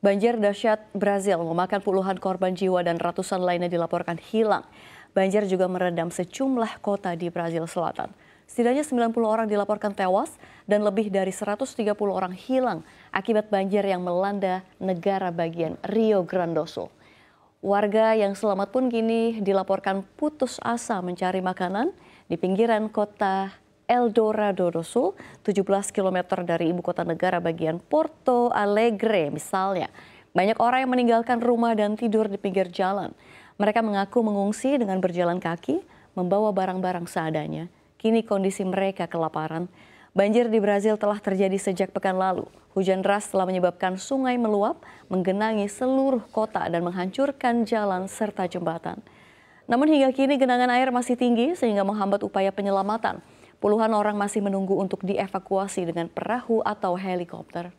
Banjir dahsyat Brazil memakan puluhan korban jiwa dan ratusan lainnya dilaporkan hilang. Banjir juga meredam sejumlah kota di Brazil Selatan. Setidaknya 90 orang dilaporkan tewas dan lebih dari 130 orang hilang akibat banjir yang melanda negara bagian Rio Grande do Sul. Warga yang selamat pun kini dilaporkan putus asa mencari makanan di pinggiran kota El Eldorado do Sul, 17 km dari ibu kota negara bagian Porto Alegre misalnya. Banyak orang yang meninggalkan rumah dan tidur di pinggir jalan. Mereka mengaku mengungsi dengan berjalan kaki, membawa barang-barang seadanya. Kini kondisi mereka kelaparan. Banjir di Brazil telah terjadi sejak pekan lalu. Hujan deras telah menyebabkan sungai meluap, menggenangi seluruh kota dan menghancurkan jalan serta jembatan. Namun hingga kini genangan air masih tinggi sehingga menghambat upaya penyelamatan. Puluhan orang masih menunggu untuk dievakuasi dengan perahu atau helikopter.